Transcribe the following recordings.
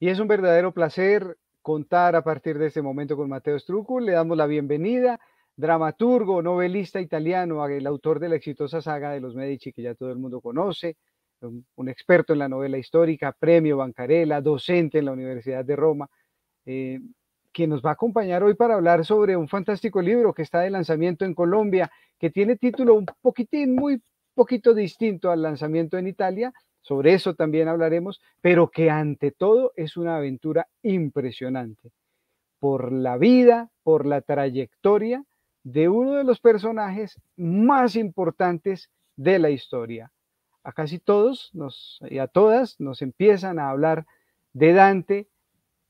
Y es un verdadero placer contar a partir de este momento con Mateo Strucco. Le damos la bienvenida, dramaturgo, novelista italiano, el autor de la exitosa saga de los Medici que ya todo el mundo conoce, un, experto en la novela histórica, premio Bancarella, docente en la Universidad de Roma, eh, quien nos va a acompañar hoy para hablar sobre un fantástico libro que está de lanzamiento en Colombia, que tiene título un poquitín, muy poquito distinto al lanzamiento en Italia, sobre eso también hablaremos, pero que ante todo es una aventura impresionante por la vida, por la trayectoria de uno de los personajes más importantes de la historia. A casi todos y a todas nos empiezan a hablar de Dante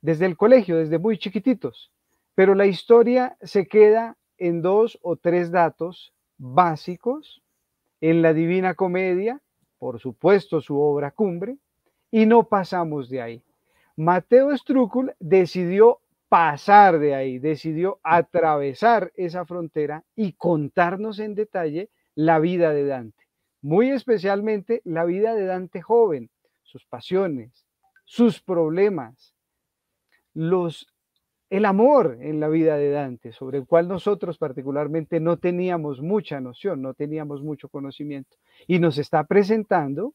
desde el colegio, desde muy chiquititos, pero la historia se queda en dos o tres datos básicos en la Divina Comedia, por supuesto su obra cumbre, y no pasamos de ahí. Mateo Strukul decidió pasar de ahí, decidió atravesar esa frontera y contarnos en detalle la vida de Dante, muy especialmente la vida de Dante joven, sus pasiones, sus problemas, los el amor en la vida de Dante, sobre el cual nosotros particularmente no teníamos mucha noción, no teníamos mucho conocimiento. Y nos está presentando,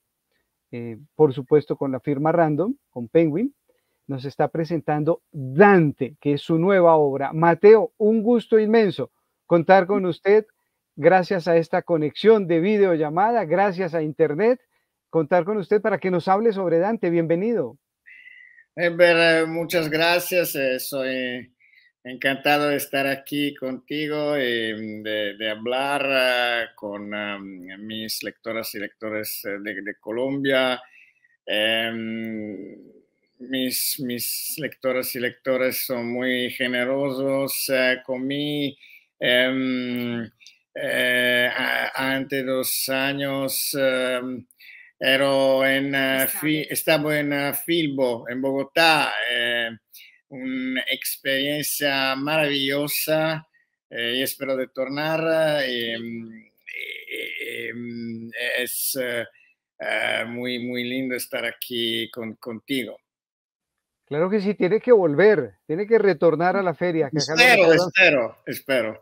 eh, por supuesto con la firma Random, con Penguin, nos está presentando Dante, que es su nueva obra. Mateo, un gusto inmenso contar con usted, gracias a esta conexión de videollamada, gracias a Internet, contar con usted para que nos hable sobre Dante. Bienvenido. Ember, eh, muchas gracias. Eh, soy encantado de estar aquí contigo y eh, de, hablar ah, con mis lectoras y lectores de, Colombia. Em, mis, mis, lectoras y lectores son muy generosos conmigo. Em, Antes de dos años em, ero eh, in, en eh, Filbo, en Bogotá, eh, una experiencia maravillosa. y e espero de tornar. E, mm, e, mm, es muy, muy lindo estar aquí contigo. Claro que sí, tiene que volver, tiene que retornar a la feria. espero, espero, espero.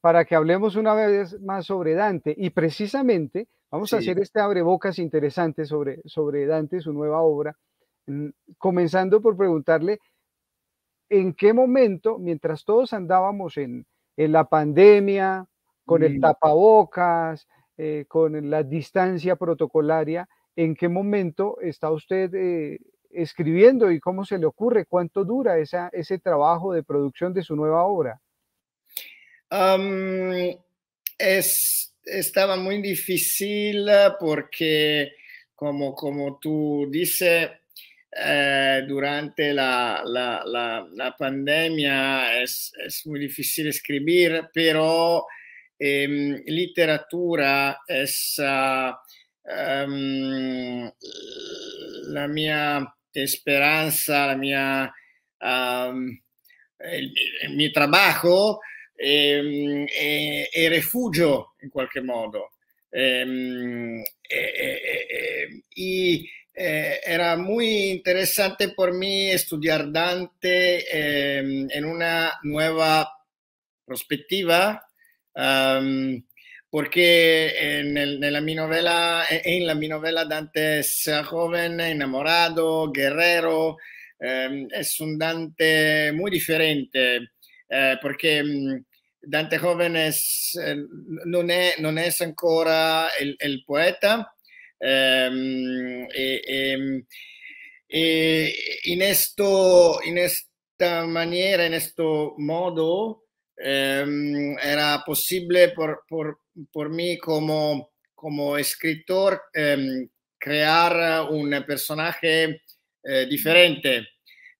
Para, que hablemos una vez más sobre Dante. Y precisamente vamos a hacer este abrebocas interesante sobre, sobre Dante, su nueva obra, mm, comenzando por preguntarle en qué momento, mientras todos andábamos en, la pandemia, con el tapabocas, eh, con la distancia protocolaria, ¿en qué momento está usted... Eh, escribiendo y cómo se le ocurre, cuánto dura ese trabajo de producción de su nueva obra. es, estaba muy difícil porque, como, como tú dices, eh, durante la, pandemia es, muy difícil escribir, pero em, literatura es ah, em, la mía esperanza, eh, la mia, um, il, il, mio trabajo ehm, ehm, e, e, e, refugio in qualche modo. E, y, eh, era molto interessante per me studiare Dante in una nuova prospettiva. Um, porque en, el, en, la, mi novela, en la mi novela Dante es joven, enamorado, guerrero, eh, es un Dante muy diferente, eh, porque mm, Dante joven es, eh, non, è, non è ancora il, il poeta. E, e, in, esto, in esta maniera, in questo modo, Em, era posible por, por, mí como, como escritor em, crear un personaje eh, diferente,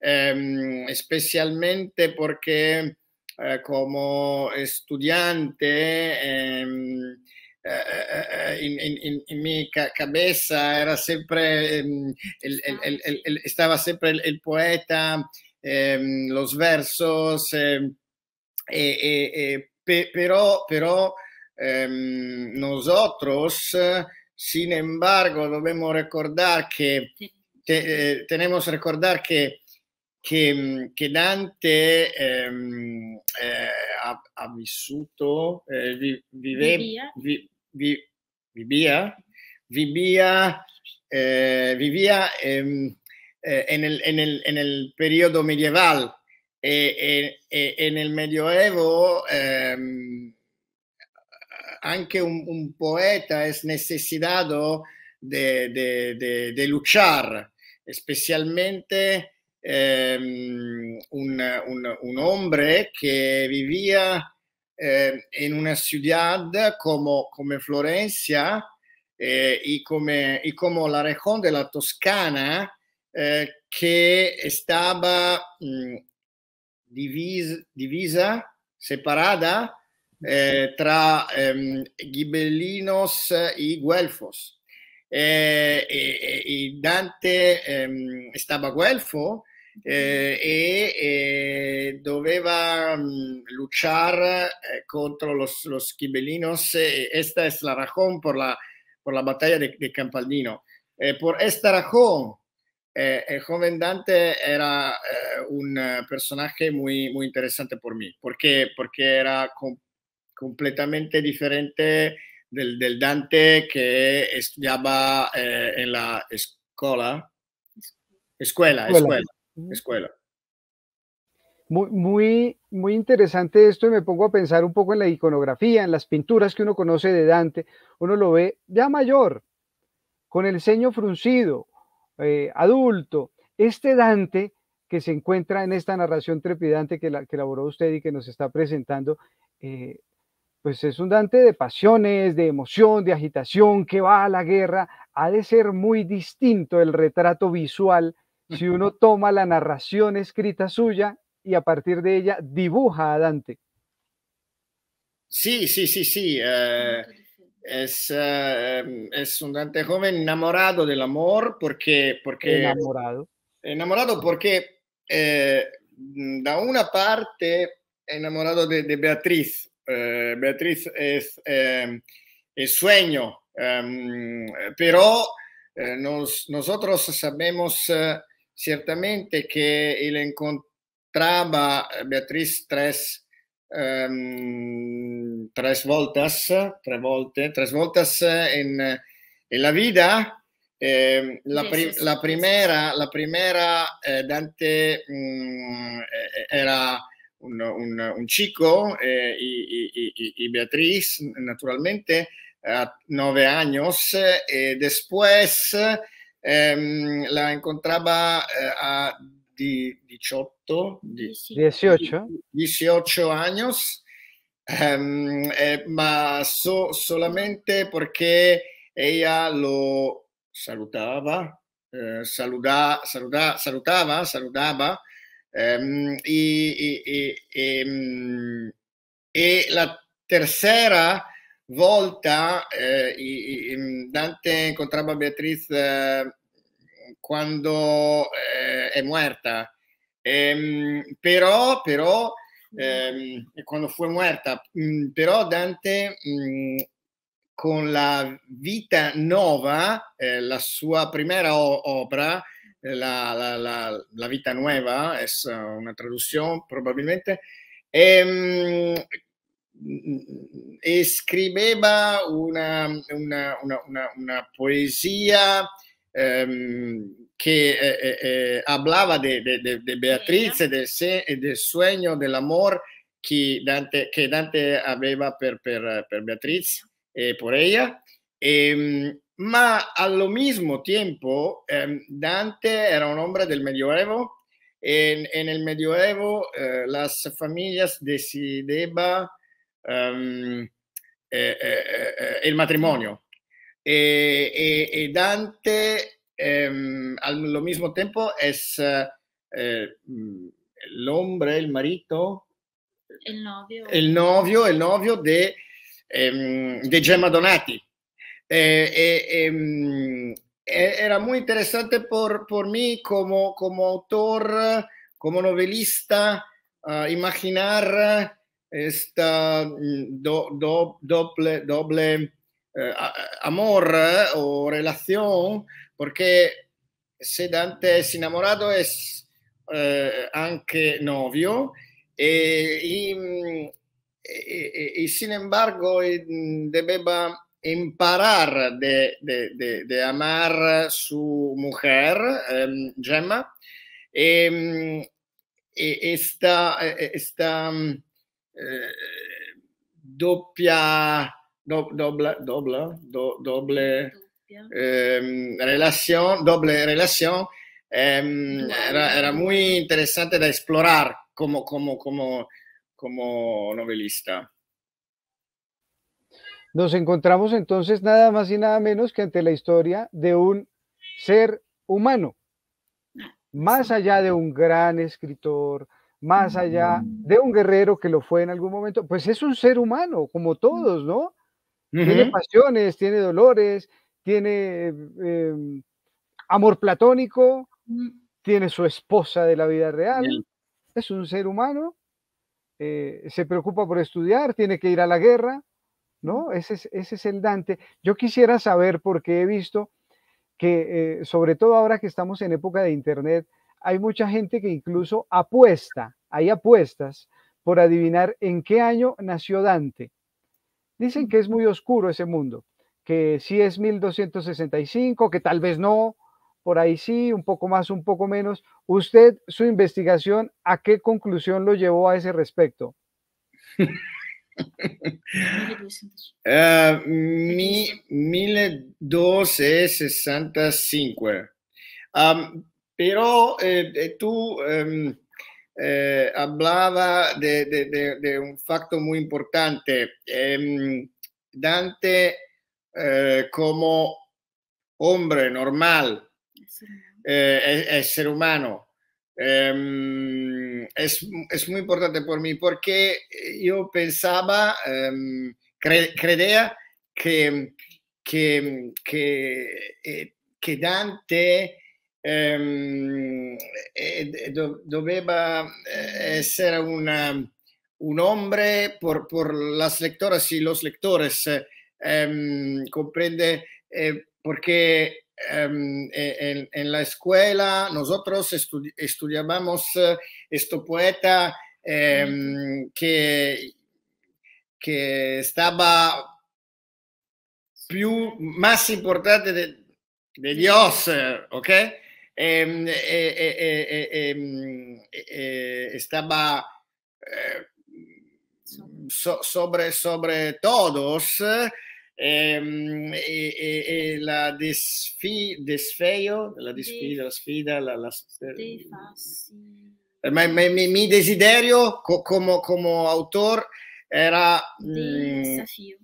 em, especialmente porque eh, como estudiante en, eh, mi cabeza era siempre, estaba siempre el, poeta, los versos. E, e, e pe, però, però ehm, nosotros, sin embargo, dobbiamo ricordare che, te, eh, tenemos recordar que, che, che Dante ehm, eh, ha, ha, vissuto, eh, vi, vive, vi, vi, vivia, vivia, eh, vivia ehm, eh, nel, el, en periodo medieval e, e, e nel Medioevo ehm, anche un, un, poeta è necessitato de, de, de, de luchar, especialmente ehm, un, un, un, hombre che vivía eh, en una ciudad como, come Florencia eh, y, como, y como la región de la Toscana eh, que estaba mm, divisa, divisa separata eh, tra ehm, Ghibellinos e Guelfos. Eh, eh, eh, Dante ehm, stava guelfo eh, e doveva mh, mm, luchar eh, contro los, los Questa è es la ragione per la, por la batalla de, de Campaldino. Eh, por esta razón Eh, el joven Dante era eh, un eh, personaje muy, muy interesante por mí. ¿Por qué? Porque era completamente diferente del, Dante que estudiaba en la escuela. Escuela, escuela, Muy, muy, muy interesante esto y me pongo a pensar un poco en la iconografía, en las pinturas que uno conoce de Dante. Uno lo ve ya mayor, con el ceño fruncido, eh, adulto. Este Dante que se encuentra en esta narración trepidante que, elaboró usted y que nos está presentando, eh, pues es un Dante de pasiones, de emoción, de agitación, que va a la guerra. Ha de ser muy distinto el retrato visual si uno toma la narración escrita suya y a partir de ella dibuja a Dante. Sí, sí, sí, sí. Eh, es, eh, em, es un Dante joven enamorado del amor porque... porque enamorado. Enamorado porque de eh, mm, da una parte enamorado de, Beatriz. Eh, Beatriz es em, sueño, em, pero nosotros sabemos ciertamente que él encontraba Beatriz tres um, ehm, tres voltas, tre volte, tres voltas en, en la vita. Eh, la, pri- la, primera, la primera eh, Dante mh, mm, era un, un, un chico, eh, y, y, y, Beatriz, naturalmente, a nove anni, e después ehm, la encontraba eh, a de 18, de, 18. 18 años, um, eh, ma so, solamente perché ella lo salutava, eh, saluda, saluda, salutava, salutava, ehm, e, e, mm, la terza volta eh, Dante incontrava Beatriz eh, quando eh, è morta. Ehm, però, però, mm. ehm, quando fu morta, mh, mm, però Dante mh, mm, con la vita nuova, eh, la sua prima opera, eh, la, la, la, la, vita nuova, è una traduzione probabilmente, ehm, e scriveva una, una, una, una poesia que ehm, eh, eh, eh, hablaba de, Beatriz, de del, sueño, del amor que Dante, que Dante Beatriz per, por e ella. Pero ehm, al mismo tiempo ehm, Dante era un hombre del Medioevo. En, en el Medioevo las familias decideba el matrimonio. e, e, e Dante ehm, allo mismo tempo es eh, el mm, hombre, el marito, il novio, il novio, el novio de, ehm, de Gemma Donati. Eh, eh, era molto interessante per me come autor, come novelista, uh, imaginar esta eh, mm, do, do, doble, doble eh, amor o relación, porque se Dante es enamorado es eh, anche novio e, y, y, y, sin embargo debeba imparar de, de, de, de amar su mujer, eh, Gemma, e, esta, esta eh, doppia doble, doble, em, doble relación, doble relación, em, era, era, muy interesante de explorar como, como, como, como novelista. Nos encontramos entonces nada más y nada menos que ante la historia de un ser humano, más allá de un gran escritor, más allá de un guerrero que lo fue en algún momento, pues es un ser humano, como todos, ¿no? Tiene pasiones, tiene dolores, tiene em, amor platónico, mm. tiene su esposa de la vida real, es un ser humano, eh, se preocupa por estudiar, tiene que ir a la guerra, mm. ¿no? Ese es, el Dante. Yo quisiera saber, porque he visto que, eh, sobre todo ahora que estamos en época de Internet, hay mucha gente que incluso apuesta, hay apuestas por adivinar en qué año nació Dante. Dicen que es muy oscuro ese mundo, que sí es 1265, que tal vez no, por ahí sí, un poco más, un poco menos. Usted, su investigación, ¿a qué conclusión lo llevó a ese respecto? 1265. Ah, pero eh, eh, tú... Em, eh, hablaba de, de, de, de, un facto muy importante. Eh, Dante eh, como hombre normal, eh, es ser humano, es, es, muy importante por mí porque yo pensaba, cre, creía que, que, que, eh, que Dante ehm, e do, doveva eh, essere una, un hombre por, por, las lectoras y los lectores, ehm, comprende, eh, porque Um, en, la escuela nosotros estudi estudiábamos este poeta um, que, que estaba più, más importante de, de Dios, ¿ok? estaba ehm, ehm, eh, so, sobre, sobre todos ehm, e, la desfi, desfeo, la disfida, la sfida, la... la eh, ma, ma, mi, mi desiderio co, como, como autor era... Mm, Desafío.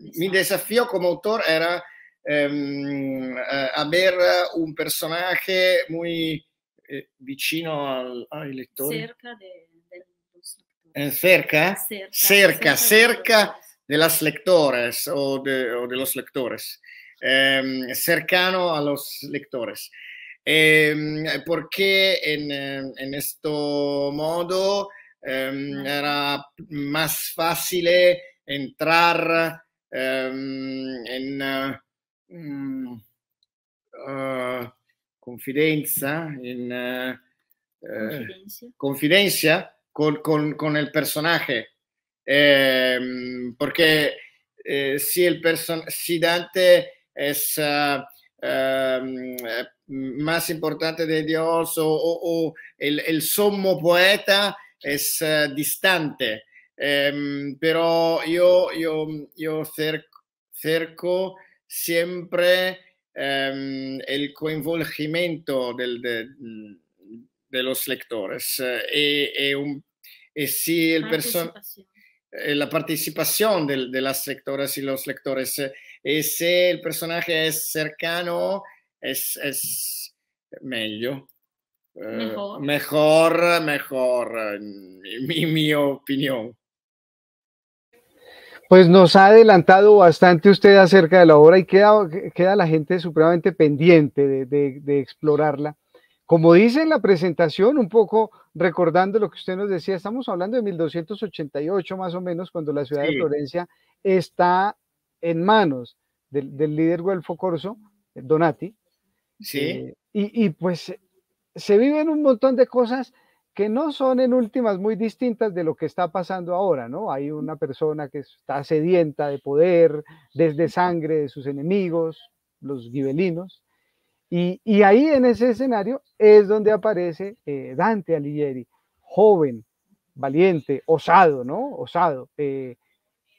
Mi esatto. desafio como autor era... haber ehm, eh, un personaje muy cercano eh, vicino al, lector. Cerca de, lectores. Eh, cerca? Cerca, cerca, de, los lectores o de, los lectores. Ehm, cercano a los lectores. Ehm, porque en, este modo era más fácil entrar en Mm, eh, confidencia eh, eh, con, el personaje. porque si, el person si Dante es ehm, más importante de Dios o, el, el poeta, es distante. Ehm, pero yo, yo, cerco siempre em, el coinvolgimiento mm, de, los lectores y, eh, eh, eh, si el la participación de, las lectoras y los lectores y si el personaje es cercano es, es Mejor. mejor, mejor, mi opinión. Pues nos ha adelantado bastante usted acerca de la obra y queda, queda la gente supremamente pendiente de, explorarla. Como dice en la presentación, un poco recordando lo que usted nos decía, estamos hablando de 1288 más o menos, cuando la ciudad de Florencia está en manos del, líder Guelfo Corso, Donati. Sí. Eh, y, y pues se viven un montón de cosas que no son en últimas muy distintas de lo que está pasando ahora, ¿no? Hay una persona que está sedienta de poder, desde sangre de sus enemigos, los gibelinos, y, ahí en ese escenario es donde aparece eh, Dante Alighieri, joven, valiente, osado, ¿no? Osado, eh,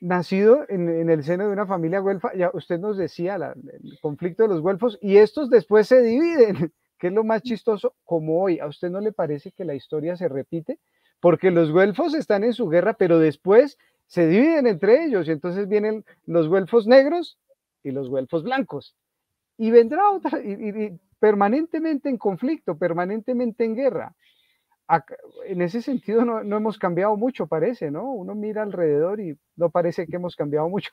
nacido en, el seno de una familia güelfa, ya usted nos decía el conflicto de los güelfos, y estos después se dividen ¿Qué es lo más chistoso? Como hoy, ¿a usted no le parece que la historia se repite? Porque los güelfos están en su guerra, pero después se dividen entre ellos y entonces vienen los güelfos negros y los güelfos blancos. Y vendrá otra, y, permanentemente en conflicto, permanentemente en guerra. en ese sentido no hemos cambiado mucho, parece, ¿no? Uno mira alrededor y no parece que hemos cambiado mucho.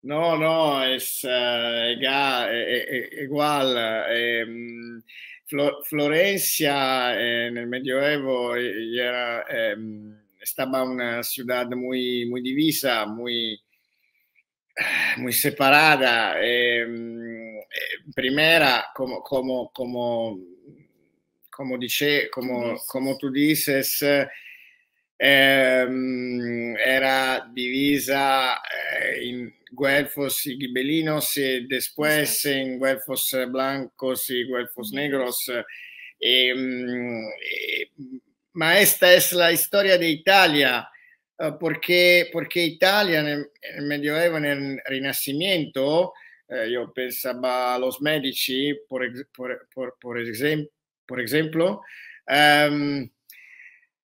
No, no, è uh, igual. Florencia eh, nel Medioevo era, ehm, eh, una città molto divisa, molto separata. separada. Ehm, primera, como, como, dice, como, como tú dices, ehm, era divisa eh, in guelfos y ghibellinos e después in guelfos blancos y guelfos negros. Eh, eh, ma esta es la storia de eh, perché, perché Italia nel, nel Medioevo nel Rinascimento, eh, io pensavo a Los medici, per, per, per, per esempio, ehm,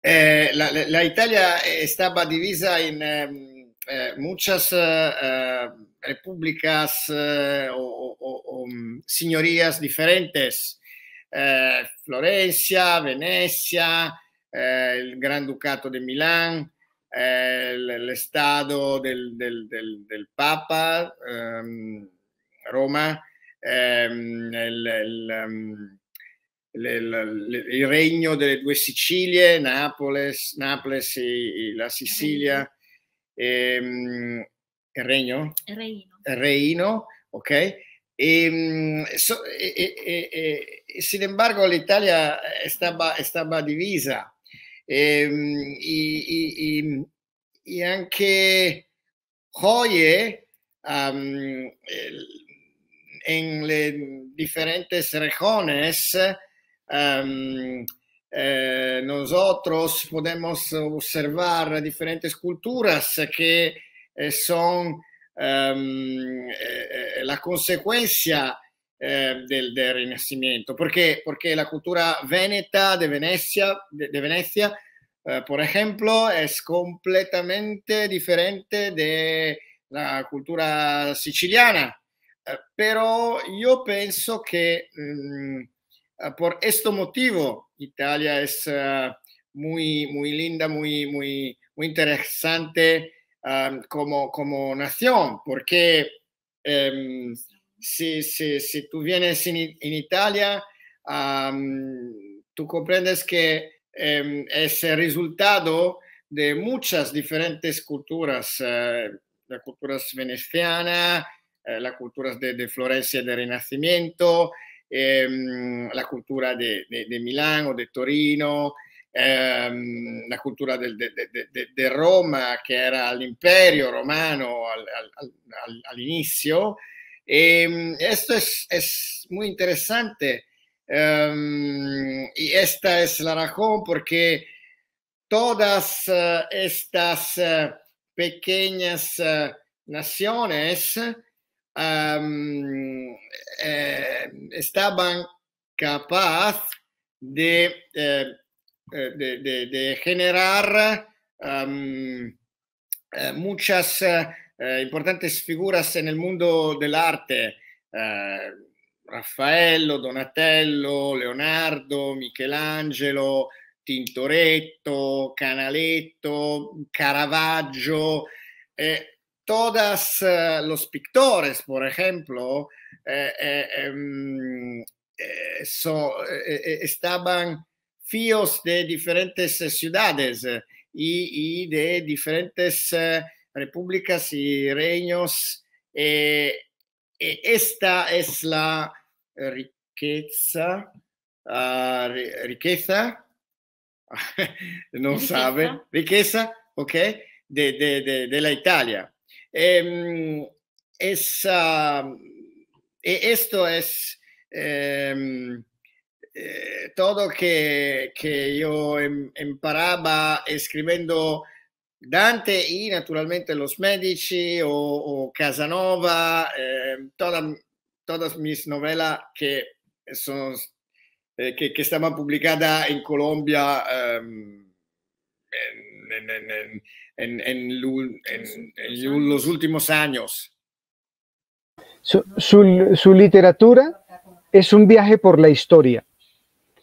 eh, la, la, Italia estaba eh, divisa in ehm, eh, muchas eh, repúblicas eh, o, o, o, mm, señorías diferentes. Eh, Florencia, Venezia, el Gran Ducato di Milán, el, el, del, del, del, del Papa, ehm, Roma, ehm, il, el le, le, il regno delle due Sicilie, Napoles, Naples, e la Sicilia, ehm, il regno? Reino. Reino, ok? Ehm, e, so, e, e, e, sin embargo l'Italia stava, stava divisa. E, ehm, i, i, i, anche Hoye um, en le differentes regiones Um, eh, nosotros podemos observar diferentes culturas que eh, son um, eh, la conseguenza eh, del, del, Rinascimento. Perché? Perché la cultura veneta de Venezia, de, de Venezia eh, por ejemplo, es completamente diferente de la cultura siciliana. Eh, pero yo pienso que um, mm, Ah, por este motivo, Italia es ah, muy, linda, muy, interesante ah, como, nación, porque em, si, tú vienes en, Italia, tú comprendes que em, es el resultado de muchas diferentes culturas, eh, la cultura veneciana, eh, la cultura de, de Florencia del Renacimiento, Ehm, la cultura de Milán o de Torino, ehm, la cultura de, Roma que era imperio romano al, inicio. Ehm, esto es, muy interesante y esta es la razón porque todas eh, estas eh, pequeñas eh, naciones um, ehm, eh, estaban capaz de, ehm, eh, de, de, de generar um, muchas eh, importantes figuras en el mundo del arte. Eh, Raffaello, Donatello, Leonardo, Michelangelo, Tintoretto, Canaletto, Caravaggio. Eh, todos eh, los pictores, por ejemplo, eh, eh, em, estaban fíos de diferentes ciudades y, de diferentes repúblicas y reinos. E, esta es la riqueza, ah, riqueza, no saben riqueza, ok, de, la Italia. Eh, esa, mm, esto es ehm, eh, todo que, que yo emparaba escribiendo Dante y naturalmente los Medici o, o Casanova, eh, toda, todas mis novelas que, son, eh, que, que estaban publicadas en Colombia eh, en, en, los últimos años? Su, literatura es un viaje por la historia.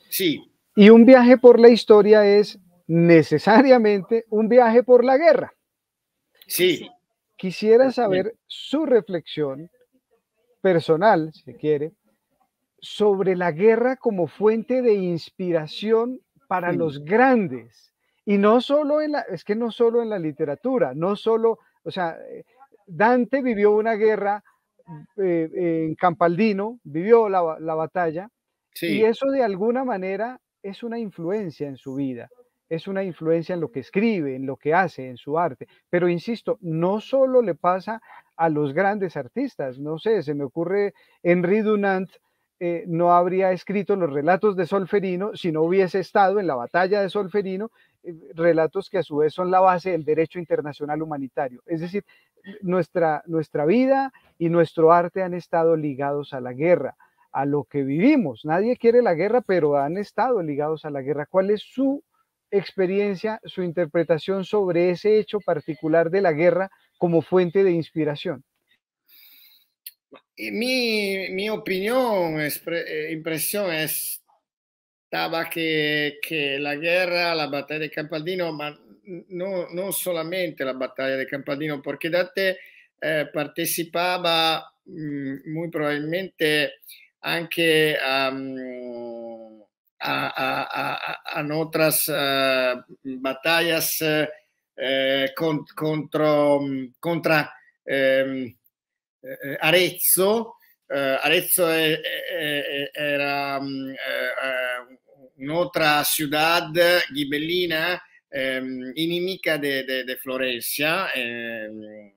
Sí. Y un viaje por la historia es necesariamente un viaje por la guerra. Sí. Quisiera saber su reflexión personal, si quiere, sobre la guerra como fuente de inspiración para los grandes y no solo en la, es que no en la literatura, no solo, o sea, eh, Dante vivió una guerra eh, en Campaldino, vivió la, batalla, y eso de alguna manera es una influencia en su vida, es una influencia en lo que escribe, en lo que hace, en su arte. Pero insisto, no solo le pasa a los grandes artistas, no sé, se me ocurre Henri Dunant, eh, no habría escrito los relatos de Solferino si no hubiese estado en la batalla de Solferino, eh, relatos que a su vez son la base del derecho internacional humanitario. Es decir, nuestra, nuestra vida y nuestro arte han estado ligados a la guerra, a lo que vivimos. Nadie quiere la guerra, pero han estado ligados a la guerra. ¿Cuál es su experiencia, su interpretación sobre ese hecho particular de la guerra como fuente de inspiración? Eh, mi, opinione, opinión, eh, impressione impresión estaba que, que, la guerra, la battaglia di Campaldino, ma no, no solamente la battaglia di Campaldino, porque Dante eh, partecipava mm, molto probabilmente anche um, a, a, a, a, otras uh, eh, batallas uh, con, contro, um, contra... Um, eh, eh, Arezzo. Eh, Arezzo è, è, è, era mm, eh, un'altra ciudad ghibellina ehm, inimica de, de, de Florencia ehm,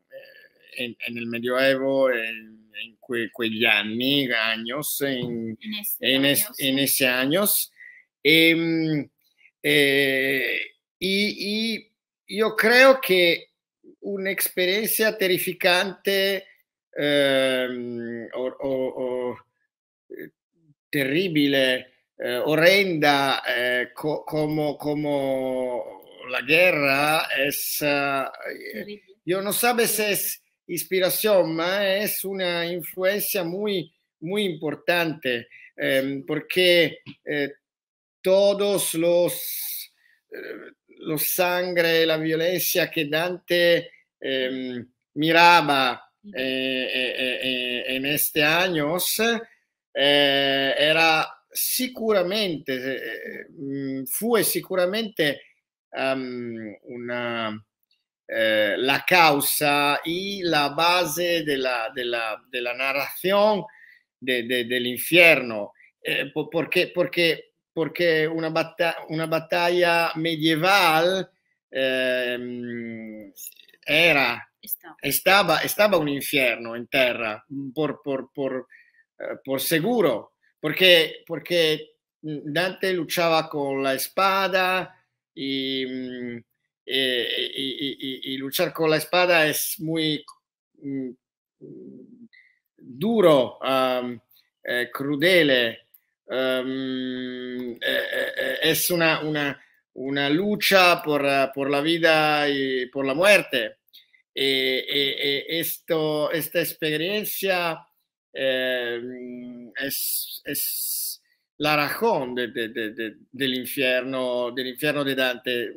nel Medioevo in que, quegli anni, Agnos, in, in, es, in ese anni, E, io credo che un'esperienza terrificante ehm, o, o, eh, terribile, eh, orrenda, eh, co, como, como la guerra es, eh, yo no sabe si es inspiración, ma è una influenza molto importante, eh, porque eh, todos los, eh, los sangre, la violenza che Dante ehm, mirava eh, en este años era sicuramente, eh, mm, fu sicuramente um, una, eh, la causa y la base della la, de la, de de, de, del infierno, eh, porque, porque, porque una, batta una batalla medieval eh, era Estaba, estaba un infierno en terra, mm, por, por, por, eh, por seguro, perché, porque mm, Dante luchaba con la espada mm, e, y, y, y luchar con la espada è molto duro, um, eh, crudele. Um, eh, eh, es una, una, una lucha eh, por, la vita e por la muerte. Eh, eh, eh, esto, esta experiencia em, es, la razón del, infierno, del infierno de Dante,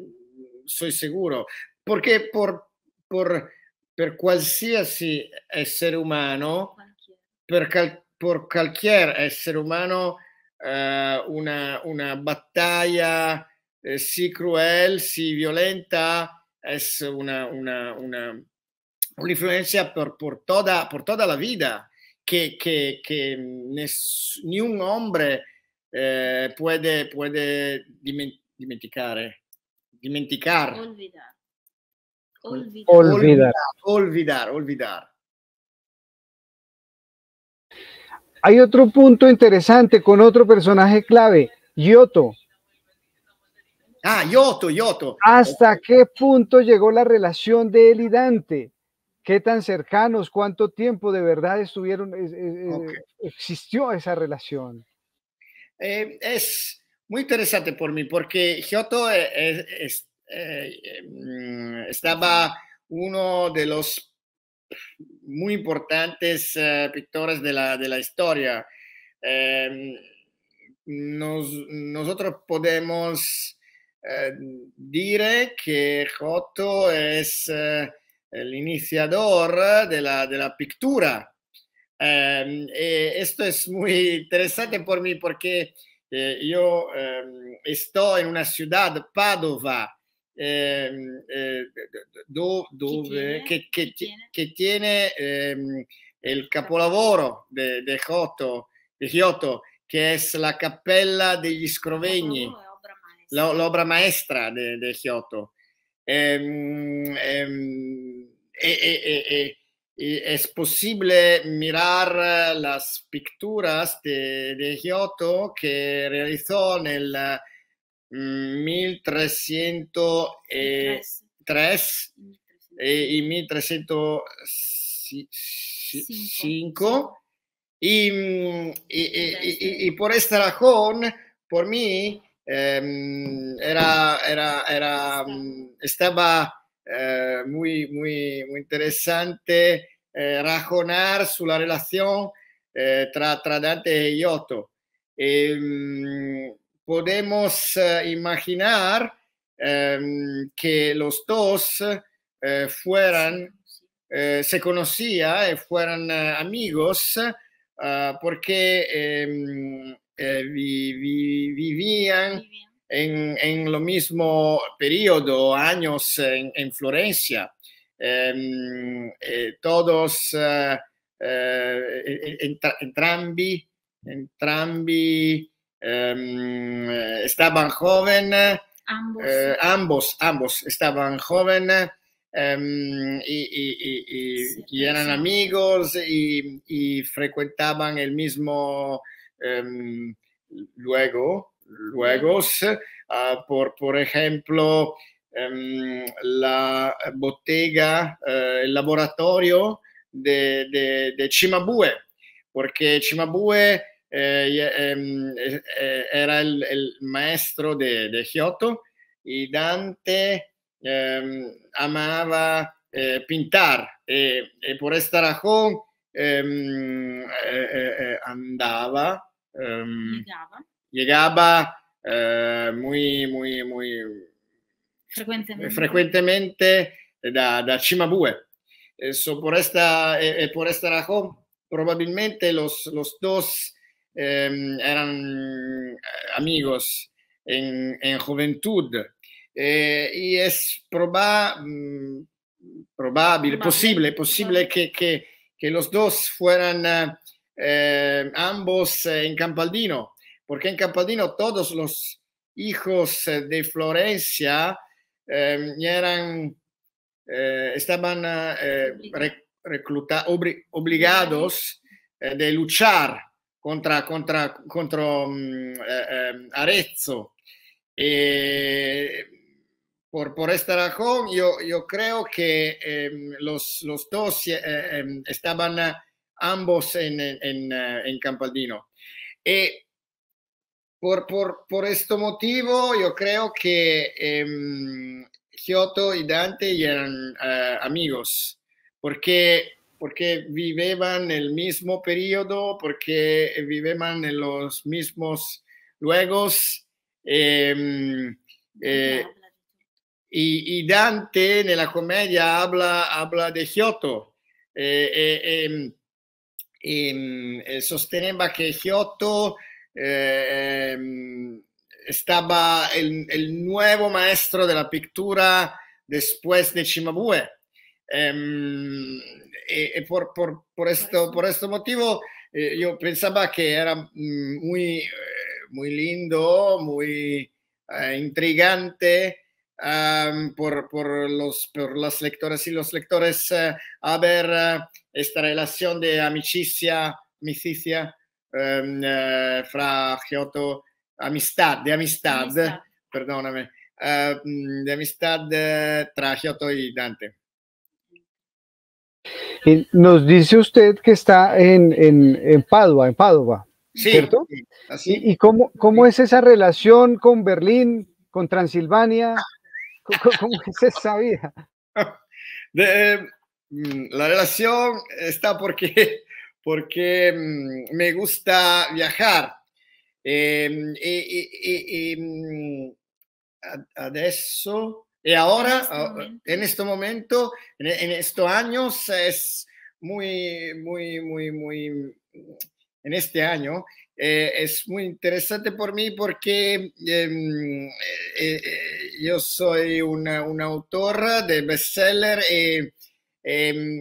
soy seguro, porque por, por, ser qualsiasi cal, por cualquier ser humano una, una, si cruel, si violenta, es una, una una influencia por toda, por toda la vida que que un hombre eh, puede puede Dimenticar. Olvidar. Olvidar. Olvidar. Olvidar. Hay otro punto interesante con otro personaje clave, Yoto. Ah, Yoto, Yoto. ¿Hasta qué punto llegó la relación de él y Dante? qué tan cercanos, cuánto tiempo de verdad estuvieron, existió esa relación. Eh, es muy interesante por mí, porque Giotto eh, eh, mm, estaba uno de los muy importantes pintores de la, historia. Em, nosotros podemos decir que Giotto es Eh, l'iniciador della, della pittura. la pintura. Eh, eh, esto es muy interesante por mí porque eh, yo estoy ehm, en una ciudad, Padova, ehm, eh, do, do, que, che, que tiene, ehm, il capolavoro de, de, Giotto, de Giotto, que es la Cappella degli Scrovegni, l'opera maestra, di maestra de, de Eh, eh, eh, es posible mirar las pinturas de, de Giotto que realizó en el 1303 mm, y 1305. Mm, y, y, por esta razón, por mí, em, era, era, era, estaba mm, eh, muy, muy, muy interesante eh, razonar sobre relación eh, tra, Dante y e Giotto. Em, podemos imaginar em, que los dos fueran, se conocían, y fueran amigos, ah, porque em, vivían en, en lo mismo periodo, años en, Florencia. Em, eh, todos, eh, eh, entrambi, entrambi em, estaban jóvenes. Ambos. ambos, estaban jóvenes. Em, y, eran amigos y, frecuentaban el mismo luego Luego, ah, por, ejemplo, em, la bottega eh, el laboratorio de, de, Chimabue, porque Chimabue eh, em, eh, era el, maestro de, de Giotto y Dante em, amaba pintar y por esta razón andaba. llegaba eh, muy, muy, muy frecuentemente, frecuentemente eh, da, da, Chimabue. Eso por esta, eh, por esta razón, probablemente los, los dos eh, eran amigos en, en juventud. y es proba, mm, probable, posible, posible que, que, que los dos fueran eh, ambos en Campaldino. porque en Campadino todos los hijos eh, de Florencia em, eran, eh, estaban eh, obligados eh, de luchar contra, contra, contra mm, em, Arezzo. Por, por, esta razón, yo, yo creo que em, los, los, dos estaban ambos en, en, Campaldino. Por, por, este motivo, yo creo que em, Giotto y Dante eran eh, amigos, porque, porque en el mismo periodo, porque vivían en los mismos lugares em, eh, y, Dante en la comedia habla, habla de Giotto. Eh, em, sostenía que Giotto eh, em, estaba el, nuevo maestro de la pintura después de Chimabue em, eh, eh, por, por, por, esto, por este motivo eh, yo pensaba que era mm, muy, muy lindo, muy intrigante. por, por, los, por las lectoras y los lectores a ver esta relación de amicicia, amicicia Ehm, eh, fra amistad, de amistad, perdóname, ehm, de amistad eh, tra Kyoto y Dante. nos dice usted que está en, Padua, en Padua. ¿cierto? así. ¿Y, cómo, es esa relación con Berlín, con Transilvania? ¿Cómo, cómo es esa vida? Mm, la relación está porque porque mm, me gusta viajar. Em, y, y, mm, adesso, ahora, en este momento, este en, estos años, es muy, muy, muy, muy, mm, en este año, eh, es muy interesante por mí porque em, eh, eh, yo soy una, autora de bestseller. y em,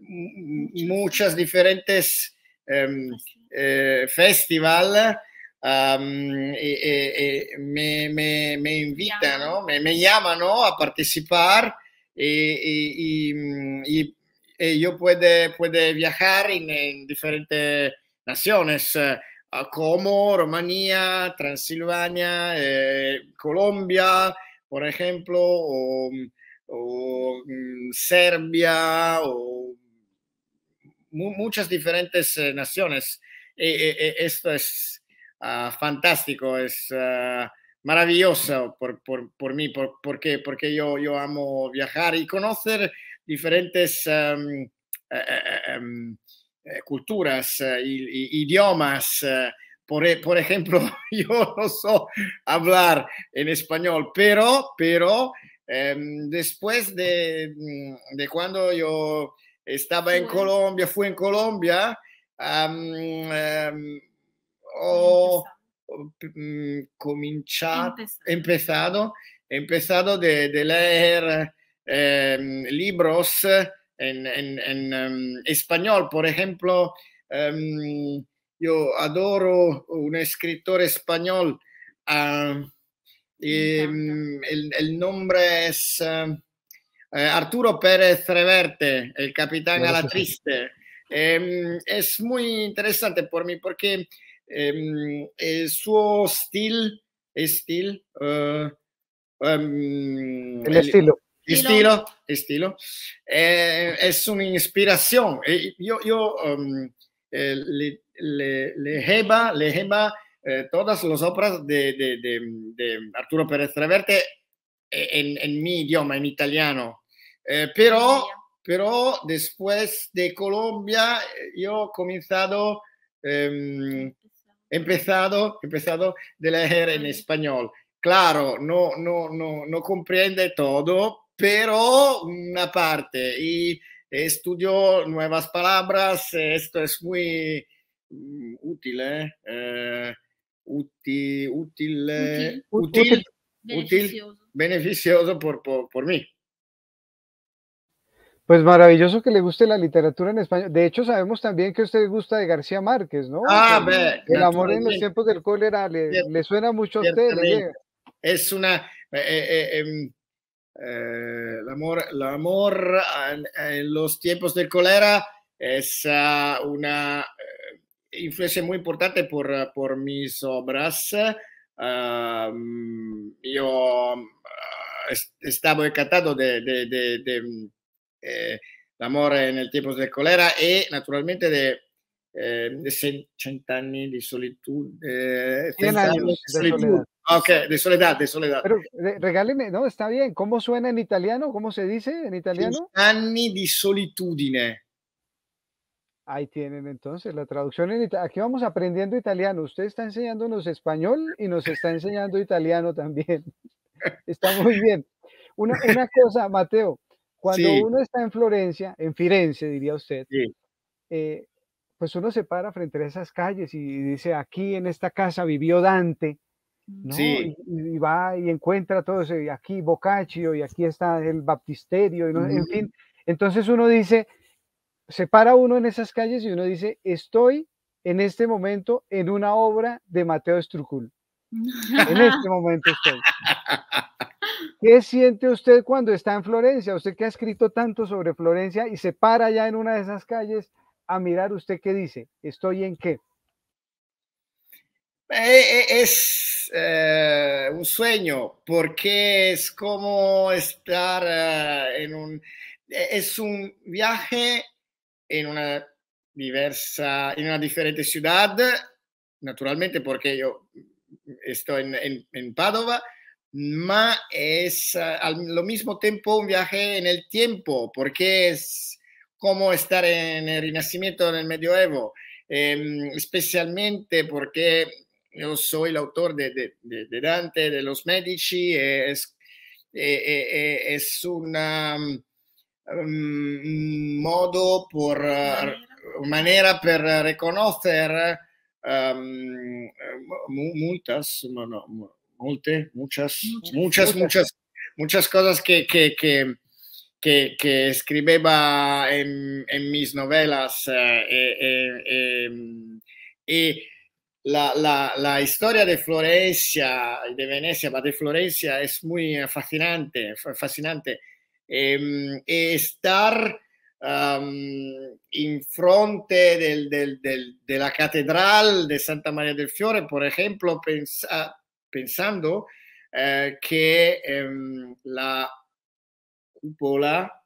muchas diferentes em, eh, festivales me, me, me, invitan, me, llaman a participar y, yo puedo puede viajar en, diferentes naciones eh, como Rumanía, Transilvania, eh, Colombia, por ejemplo, o, o mm, Serbia, o muchas diferentes eh, naciones. E, e, e, esto es ah, fantástico, es ah, maravilloso por, por, mí, porque, porque yo, yo amo viajar y conocer diferentes em, eh, eh, em, culturas y, idiomas. Por, ejemplo, yo no sé hablar en español, pero, pero em, después mm, de, cuando yo estaba in Colombia, fue in Colombia, um, um, o um, comenzado, empezado, empezado de, de leer ehm, libros en, en, en mm, español, por ejemplo, ehm, yo adoro un escritor español, uh, y, mm, el, el, nombre es... Uh, Eh, Arturo Pérez Reverte, el capitán a la triste. es muy interesante por mí porque em, eh, su eh, em, estilo, el estilo, estilo, estilo es una inspiración. Yo, yo em, le, le, todas las obras de, Arturo Pérez Reverte en mi idioma, en italiano. Eh, pero, pero después de Colombia, eh, yo he comenzado, em, empezado, empezado de leer en español. Claro, no, no, no, no comprende todo, pero una parte. Y estudio nuevas palabras. Esto es muy mm, útil, ¿eh? útil, útil, útil, útil, beneficioso, por, mí. Pues maravilloso que le guste la literatura en español. De hecho, sabemos también que usted gusta de García Márquez, ¿no? Ah, el amor en los tiempos del cólera le, suena mucho a usted. es una... Eh, eh, eh, em, el amor, el amor en, los tiempos del cólera es ah, una influencia muy importante por, por mis obras. yo ah, estaba encantado de el eh, amor en el tiempo del colera y naturalmente de, eh, años di solitudine. Ok, de soledad, de soledad. no, está bien. ¿Cómo suena en italiano? ¿Cómo se dice en italiano? Anni di solitudine. Ahí tienen entonces la traducción en italiano. Aquí vamos aprendiendo italiano. Usted está enseñándonos español y nos está enseñando italiano también. Está muy bien. Una, una cosa, Mateo, cuando uno está en Florencia, en Firenze, diría usted, eh, pues uno se para frente a esas calles y dice, aquí en esta casa vivió Dante, Y, va y encuentra todo eso, y aquí Boccaccio, y aquí está el baptisterio, y en fin. Entonces uno dice, se para uno en esas calles y uno dice, estoy en este momento en una obra de Mateo Strucul. En este momento estoy ¿Qué siente usted cuando está en Florencia? Usted que ha escrito tanto sobre Florencia y se para ya en una de esas calles a mirar usted qué dice, estoy en qué. Eh, eh, es eh, un sueño porque es como estar en un... Es un viaje en una diversa, en una diferente ciudad, naturalmente porque yo estoy en, en, en Padova, ma es ah, al lo mismo tiempo un viaje en el tiempo, porque es como estar en el Renacimiento, en el Medioevo, em, especialmente porque yo soy el autor de, de, Dante, de los Medici, es, e, e, e, una... Mm, mm, modo por ah, manera para reconocer eh, multas, muchas, muchas, muchas, muchas, muchas cosas que, que, que, que, en, mis novelas. Eh, eh, em, y la, historia de Florencia, de Venecia, pero de Florencia es muy fascinante, fascinante. Em, estar um, in fronte del, del, del, della cattedrale di de Santa Maria del Fiore, per esempio, pens pensando eh, che ehm, la cupola,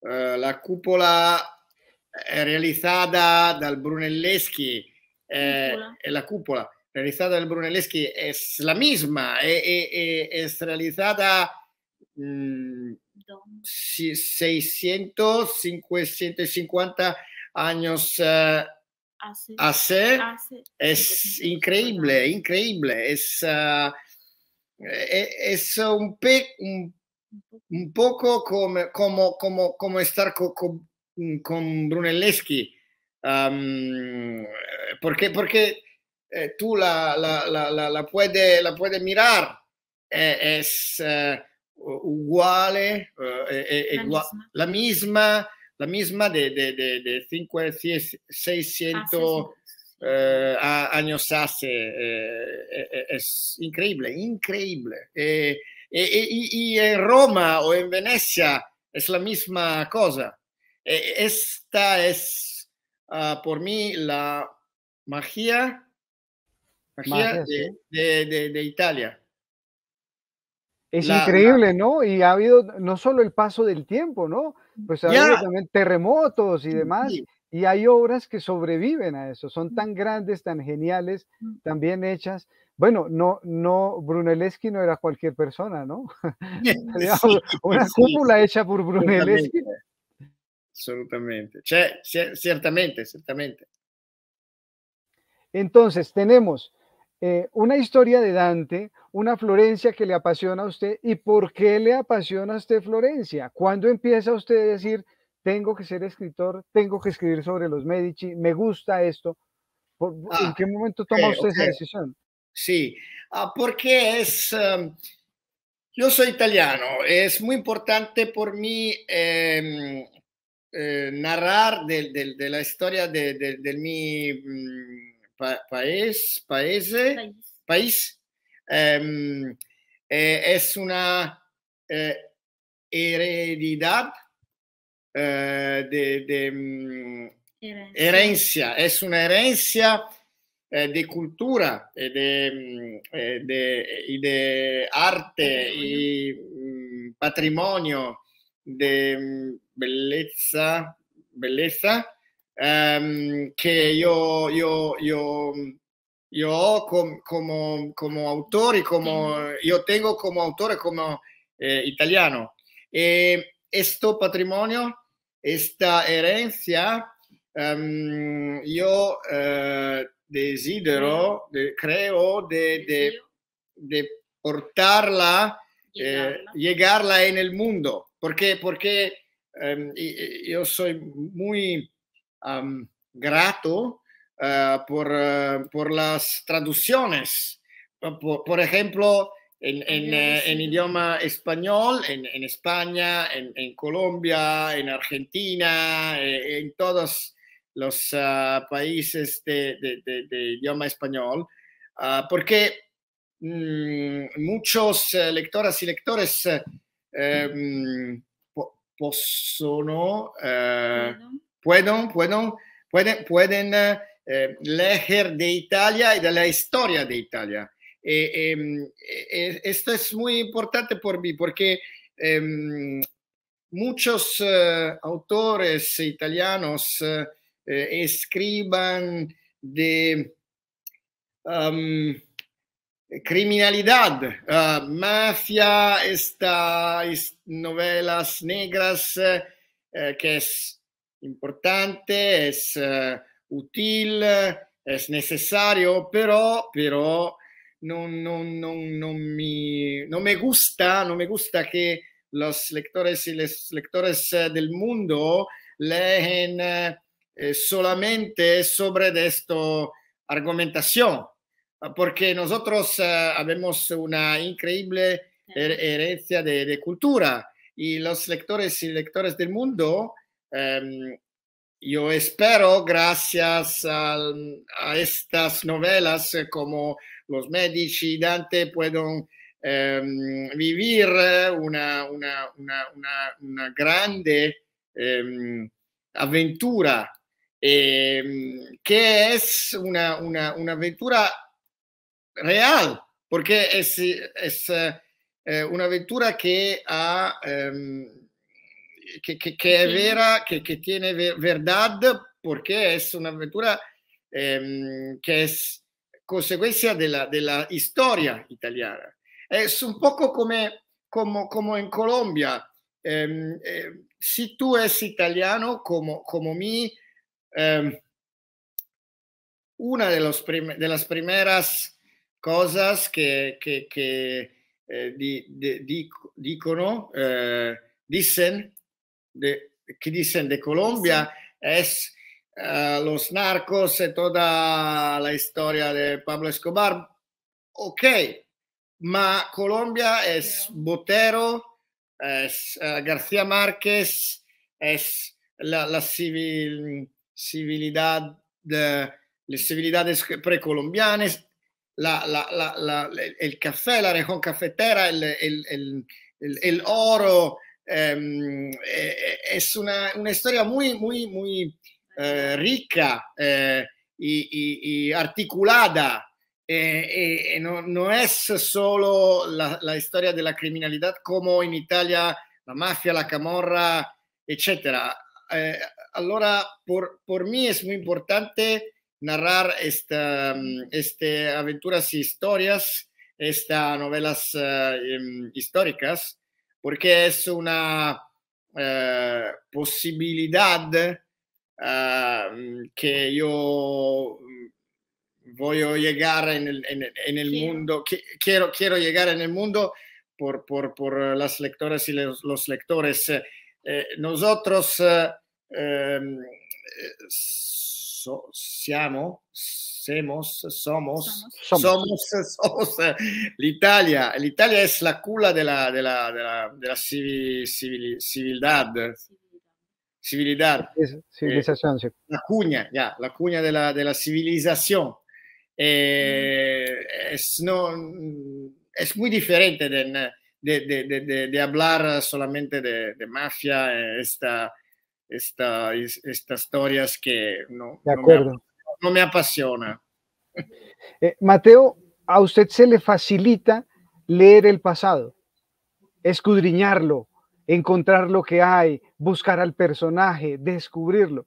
eh, la cupola eh, realizzata dal Brunelleschi, eh, cupola. la cupola realizzata dal Brunelleschi è la misma, è, è, è, è realizzata... Mh, mm, 600, 550 años uh, hace, es increíble, increíble. Es, ah, e, e, es un, pe, un, poco como, como, como, como estar con, mm, con, Brunelleschi. porque porque eh, tú la, la, la, la, puedes, la mirar. Eh, es. Eh, eh, eh, la, igual, la, misma. la misma, de, de, 5, 600 ah, años hace. es increíble, increíble. Y, en Roma o en Venecia es la misma cosa. Esta es ah, por mí la magia, de, de Italia. Es increíble, ¿no? Y ha habido no solo el paso del tiempo, ¿no? Pues ha habido también terremotos y demás. Y hay obras que sobreviven a eso, son mm. tan grandes, tan geniales, mm. tan bien hechas. Bueno, no, no, Brunelleschi no era cualquier persona, ¿no? Una cúpula hecha por Brunelleschi. Absolutamente, ciertamente, ciertamente. Entonces, tenemos eh, una historia de Dante, una Florencia que le apasiona a usted. ¿Y por qué le apasiona a usted Florencia? ¿Cuándo empieza usted a decir, tengo que ser escritor, tengo que escribir sobre los Medici, me gusta esto? ¿En ah, qué momento toma usted esa decisión? Sí, ah, porque es... Em, yo soy italiano, es muy importante por mí em, eh, narrar de, de, la historia de, de mi mm, país, país, país, em, eh, es una eh, heredidad eh, de, mm, herencia. es una herencia de cultura mm, y de, de, arte y mm, patrimonio de belleza, belleza ehm, che io, io, io, io ho com, como, como autori, como, io tengo come autore come eh, italiano. E questo patrimonio, questa herencia, ehm, io eh, desidero, de, creo, de, de, de portarla, eh, llegarla en el mundo, perché porque ehm, io sono molto... um, grato eh, eh, por, las traducciones. Por, ejemplo, en, en, eh, idioma español, en, España, en, Colombia, en Argentina, en, todos los ah, países de, idioma español, ah, porque mm, muchos lectoras y lectores mm. em, pueden, pueden, pueden, eh, eh, leer de Italia y de la historia de Italia. Eh, em, esto es muy importante por mí porque em, muchos autores italianos escriban de criminalidad, mafia, estas novelas negras, que es importante, es eh, útil, es necesario, pero, no, me, gusta, no me gusta que los lectores y los lectores eh, del mundo leen eh, solamente sobre esta esto argumentación, ah, porque nosotros tenemos una increíble herencia de, cultura y los lectores y lectores del mundo Em, yo espero, gracias a, estas novelas eh, como Los Medici y Dante, puedan em, vivir eh, una, una, grande em, aventura, que es una, aventura real, porque es eh, una aventura que ha... che, que, que es vera, che, que, tiene verdad, perché è una aventura ehm, che è es consecuencia de la, de italiana. È un poco come, ehm, ehm, como, como en Colombia. Eh, eh, si tú eres italiano come me, mí, una delle prime cose che, las primeras eh, di, di, dicono, eh, dicen de, que dicen de Colombia es eh, los narcos y toda la historia de Pablo Escobar. Ok, ma Colombia es Botero, es eh, García Márquez, es la, civilidad, de, las civilidades precolombianas, el café, la región cafetera, el oro, Em, eh, eh, es una, historia muy, muy, muy eh, rica y, articulada y, No, es solo la, historia de la criminalidad como en Italia, la mafia, la camorra, etc. allora, por, mí es muy importante narrar esta, mm, este aventuras y e historias, estas novelas em, históricas, porque es una eh, posibilidad eh, que yo mm, voy llegar en el, en, en el quiero. mundo, que, quiero, quiero llegar en el mundo por, por, por las lectoras y los, los lectores. Eh, nosotros eh, eh, so, siamo, Somos, somos, somos, somos, somos eh, l'Italia. L'Italia es la culla de la, de la, de civilidad. Civilidad. Civilización, La cuña, ya, la cuña de la, de la civilización. Eh, es, no, mm, es muy diferente de, de, de hablar solamente de, mafia, eh, esta, esta, estas historias que no, de acuerdo no me apasiona. Eh, Mateo, a usted se le facilita leer el pasado, escudriñarlo, encontrar lo que hay, buscar al personaje, descubrirlo.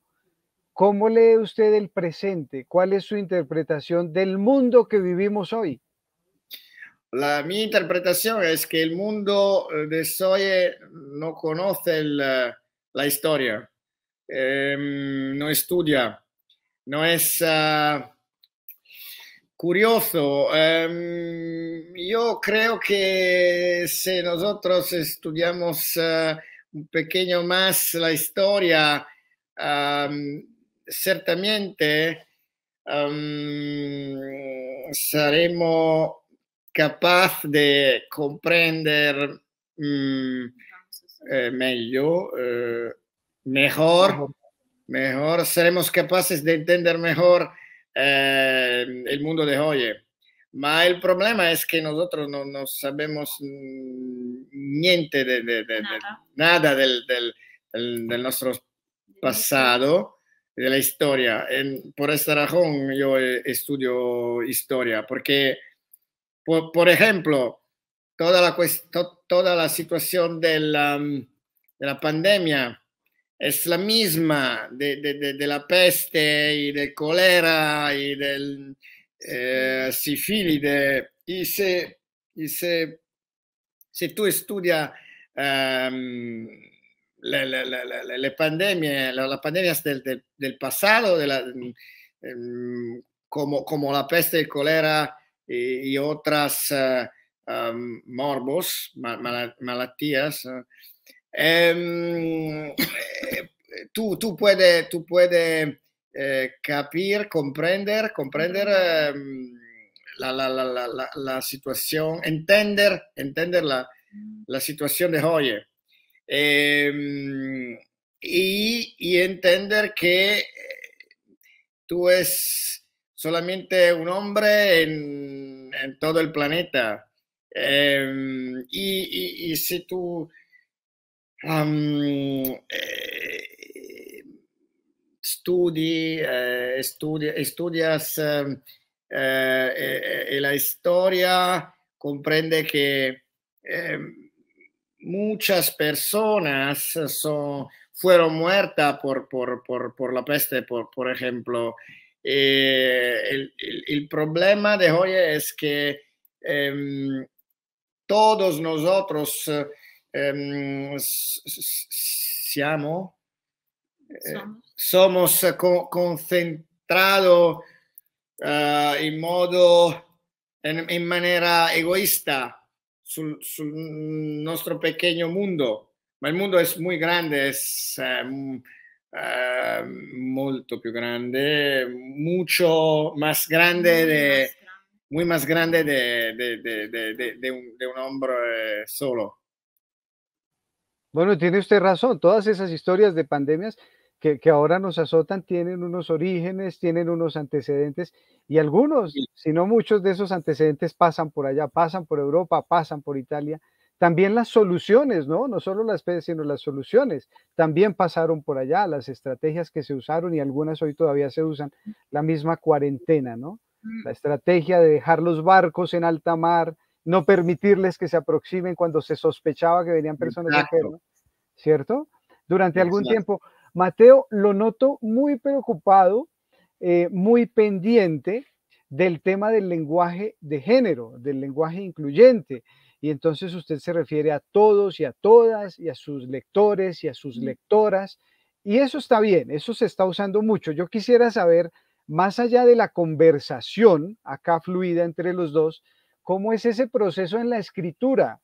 ¿Cómo lee usted el presente? ¿Cuál es su interpretación del mundo que vivimos hoy? La, mi interpretación es que el mundo eh, de Soye no conoce eh, la historia, em, no estudia no es ah, curioso. Em, yo creo que si nosotros estudiamos ah, un pequeño más la historia, ciertamente seremos capaces de comprender mm, eh, eh, mejor Mejor seremos capaces de entender mejor eh, el mundo de hoy. Pero el problema es que nosotros no, sabemos mm, niente de, nada, de, del, nuestro pasado, de la historia. por esta razón yo eh, estudio historia, porque, por, ejemplo, toda la, toda la situación de mm, de la pandemia es la misma de, la peste y del cólera y del sifilide. Eh, y, si tú estudias em, las la, pandemias, del, del, pasado, em, como, la peste, el cólera y, otras eh, em, morbos, malatías, Em, eh, tú, puedes, tú puedes eh, capir, comprender, comprender em, la, situación, entender, entender la, mm. situación de hoy. Em, y, entender que eh, tú es solamente un hombre en, todo el planeta. y si tú eh, eh, estudias eh, eh, la historia, comprende que em, muchas personas son, fueron muertas por, la peste, por, ejemplo. el, problema de hoy es que em, todos nosotros Em, eh, somos eh, co concentrados eh, modo, en, manera egoísta sul, nuestro pequeño mundo. Ma il mondo è muy grande, es mucho più grande, mucho más grande de... Muy más grande un, de un hombre solo. Bueno, tiene usted razón, todas esas historias de pandemias que, ahora nos azotan tienen unos orígenes, tienen unos antecedentes y algunos, si no muchos de esos antecedentes pasan por allá, pasan por Europa, pasan por Italia. También las soluciones, ¿no? No solo las especies, sino las soluciones. También pasaron por allá las estrategias que se usaron y algunas hoy todavía se usan, mm. la misma cuarentena, ¿no? Mm. La estrategia de dejar los barcos en alta mar, no permitirles que se aproximen cuando se sospechaba que venían personas de enfermas, ¿cierto? Durante algún tiempo. Mateo lo noto muy preocupado, eh, muy pendiente del tema del lenguaje de género, del lenguaje incluyente. Y entonces usted se refiere a todos y a todas y a sus lectores y a sus mm. lectoras. Y eso está bien, eso se está usando mucho. Yo quisiera saber, más allá de la conversación acá fluida entre los dos, ¿Cómo es ese proceso en la escritura?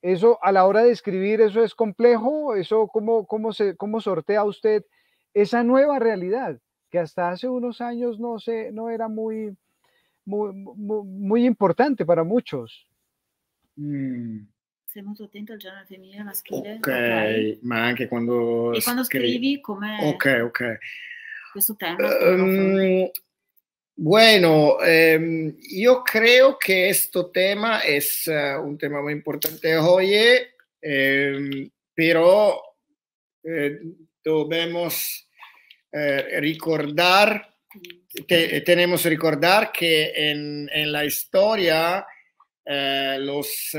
Eso a la hora de escribir, eso es complejo, eso cómo, cómo, se, cómo sortea usted esa nueva realidad que hasta hace unos años no, se, no era muy, muy, muy, importante para muchos. Mm. muy atento al genere femminile Okay. ok, ma cuando quando... E quando Ok, ok. Questo tema. Um, bueno, em, yo creo que este tema es eh, un tema muy importante hoy, em, pero eh, debemos eh, recordar, tenemos que recordar que en, en la historia los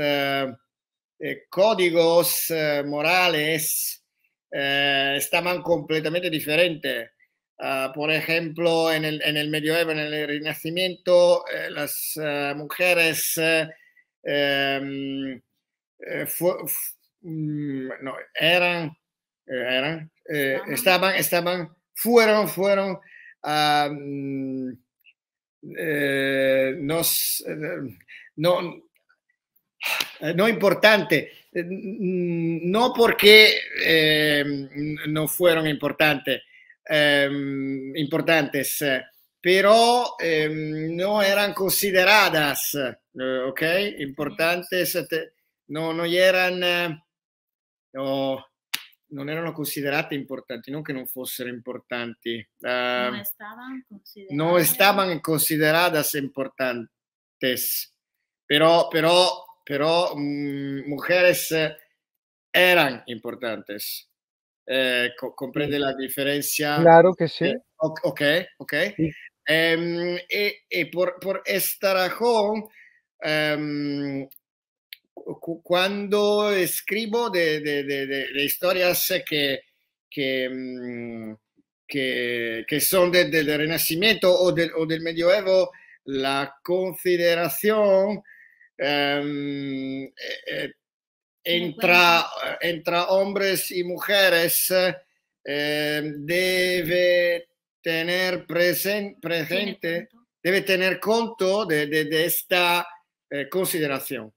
códigos morales estaban completamente diferentes. Ah, por ejemplo, en el, en el, medioevo, en el renacimiento, eh, las uh, mujeres eh, em, eh mm, no, eran, eran estaban, estaban, fueron, fueron, um, nos, no, no importante, no porque no fueron importantes, ehm, importantes, però ehm, no eran consideradas, eh, ok, importantes, no, no eran, eh, no, non erano considerate importanti, non che non fossero importanti. Eh, non stavano consideradas. No importantes, però, però, però, mm, mujeres eran importantes. Eh, comprende la diferencia. Claro que sí. ok, ok. Em, y, por, por, esta razón, em, cuando escribo de, de, de, historias que, em, que, que, son del Renacimiento o, o, del Medioevo, la consideración eh, eh, entre eh, hombres y mujeres, eh, debe tener presente, debe tener conto de, esta eh, consideración.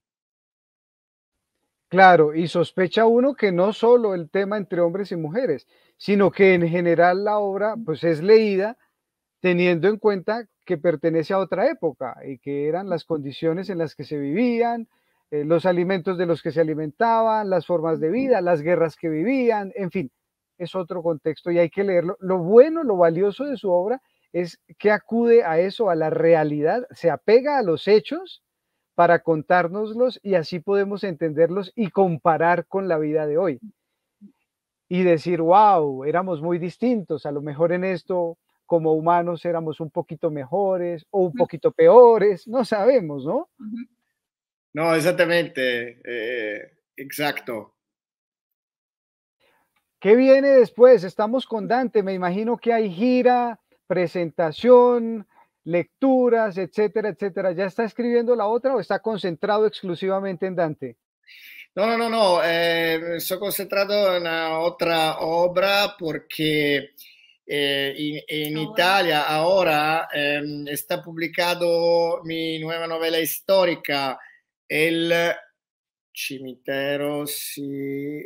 Claro, y sospecha uno que no solo el tema entre hombres y mujeres, sino que en general la obra pues es leída teniendo en cuenta que pertenece a otra época y que eran las condiciones en las que se vivían, eh, los alimentos de los que se alimentaban, las formas de vida, las guerras que vivían, en fin, es otro contexto y hay que leerlo. Lo bueno, lo valioso de su obra es que acude a eso, a la realidad, se apega a los hechos para contárnoslos y así podemos entenderlos y comparar con la vida de hoy. Y decir, wow, éramos muy distintos, a lo mejor en esto como humanos éramos un poquito mejores o un poquito peores, no sabemos, ¿no? No, exactamente. Eh, exacto. ¿Qué viene después? Estamos con Dante. Me imagino que hay gira, presentación, lecturas, etcétera, etcétera. ¿Ya está escribiendo la otra o está concentrado exclusivamente en Dante? No, no, no, no. Eh, estoy concentrado en la otra obra porque eh, en, Italia ahora em, está publicado mi nueva novela histórica el eh, cimitero, sí,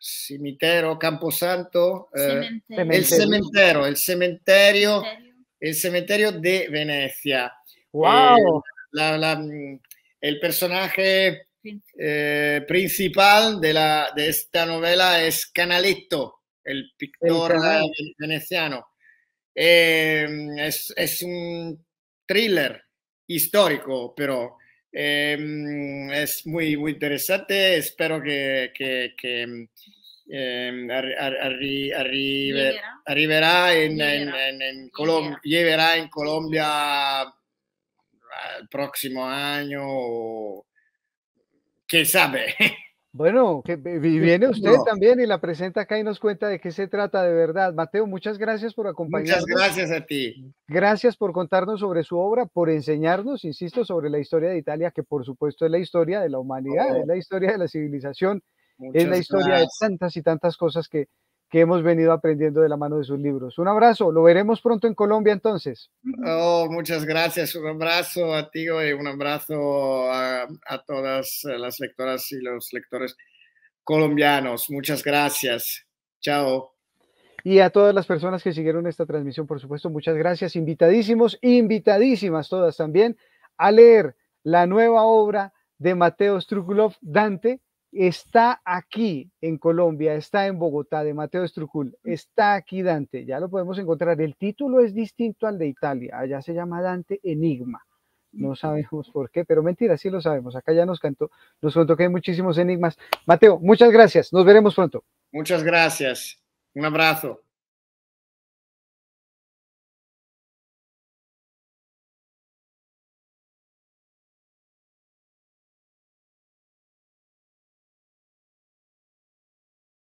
cimitero, Camposanto, eh, el cementerio, el cementerio, el cementerio de Venecia. ¡Wow! Mm, el, personaje eh, principal de, la, de esta novela es Canaletto, el pintor veneciano. es, es un thriller histórico, pero eh, es muy, muy interesante. Espero que, que, que eh, arri, arri, arriverá en, en, en, Colombia, llevará en Colombia el próximo año. ¿Quién sabe? Bueno, que viene usted también y la presenta acá y nos cuenta de qué se trata de verdad. Mateo, muchas gracias por acompañarnos. Muchas gracias a ti. Gracias por contarnos sobre su obra, por enseñarnos, insisto, sobre la historia de Italia, que por supuesto es la historia de la humanidad, es oh. la historia de la civilización, es la historia de tantas y tantas cosas que que hemos venido aprendiendo de la mano de sus libros. Un abrazo, lo veremos pronto en Colombia entonces. Oh, muchas gracias, un abrazo a ti y un abrazo a, todas las lectoras y los lectores colombianos. Muchas gracias. Chao. Y a todas las personas que siguieron esta transmisión, por supuesto, muchas gracias. Invitadísimos, invitadísimas todas también a leer la nueva obra de Mateo Strukulov, Dante, está aquí en Colombia, está en Bogotá, de Mateo Estrucul, mm. está aquí Dante, ya lo podemos encontrar. El título es distinto al de Italia, allá se llama Dante Enigma. No sabemos por qué, pero mentira, sí lo sabemos. Acá ya nos cantó, nos contó que hay muchísimos enigmas. Mateo, muchas gracias, nos veremos pronto. Muchas gracias, un abrazo.